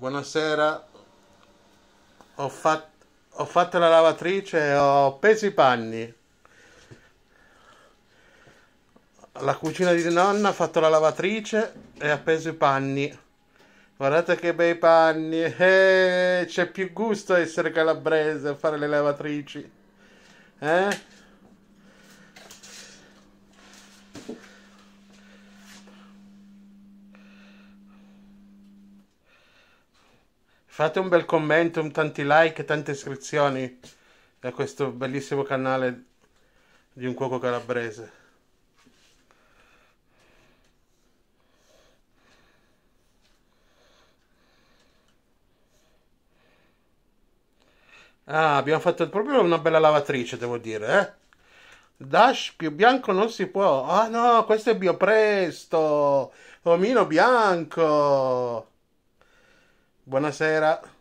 buonasera. Ho, fat- ho fatto la lavatrice e ho peso i panni. La cucina di nonna ha fatto la lavatrice e ha peso i panni. Guardate che bei panni. Eh, c'è più gusto essere calabrese a fare le lavatrici. Eh? Fate un bel commento, tanti like, tante iscrizioni a questo bellissimo canale di un cuoco calabrese. Ah, abbiamo fatto proprio una bella lavatrice, devo dire, eh? Dash più bianco non si può. Ah no, questo è Biopresto. Omino bianco. Buonasera.